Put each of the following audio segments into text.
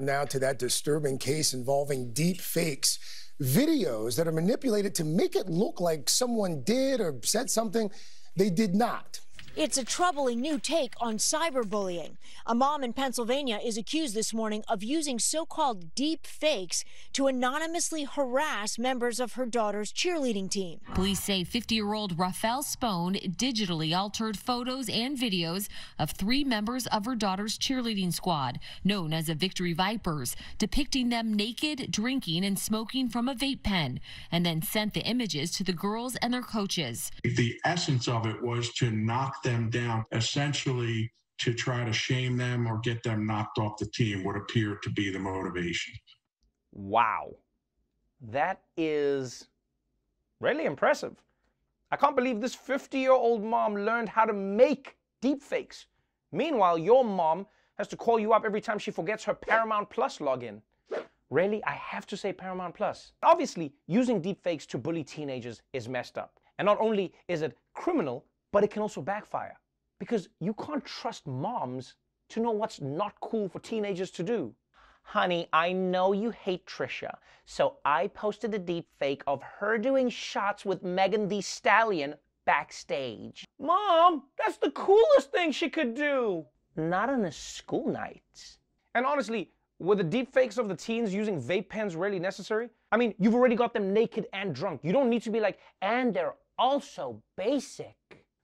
Now to that disturbing case involving deep fakes, videos that are manipulated to make it look like someone did or said something they did not. It's a troubling new take on cyberbullying. A mom in Pennsylvania is accused this morning of using so called deep fakes to anonymously harass members of her daughter's cheerleading team. Police say 50 year old Rafael Spon digitally altered photos and videos of three members of her daughter's cheerleading squad, known as the Victory Vipers, depicting them naked, drinking, and smoking from a vape pen, and then sent the images to the girls and their coaches. The essence of it was to knock them down, essentially to try to shame them or get them knocked off the team would appear to be the motivation. Wow. That is really impressive. I can't believe this 50 year old mom learned how to make deepfakes. Meanwhile, your mom has to call you up every time she forgets her Paramount Plus login. Really, I have to say Paramount Plus. Obviously, using deepfakes to bully teenagers is messed up. And not only is it criminal, but it can also backfire because you can't trust moms to know what's not cool for teenagers to do. Honey, I know you hate Trisha, so I posted a deepfake of her doing shots with Megan the Stallion backstage. Mom, that's the coolest thing she could do. Not on a school night. And honestly, were the deepfakes of the teens using vape pens really necessary? I mean, you've already got them naked and drunk. You don't need to be like, and they're also basic.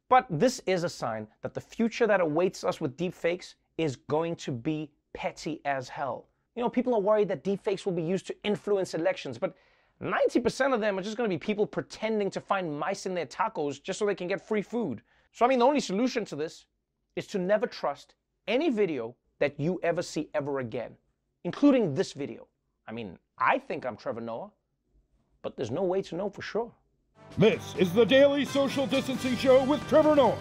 But this is a sign that the future that awaits us with deepfakes is going to be petty as hell. You know, people are worried that deepfakes will be used to influence elections, but 90% of them are just going to be people pretending to find mice in their tacos just so they can get free food. So, I mean, the only solution to this is to never trust any video that you ever see ever again, including this video. I mean, I think I'm Trevor Noah, but there's no way to know for sure. This is the Daily Social Distancing Show with Trevor Noah.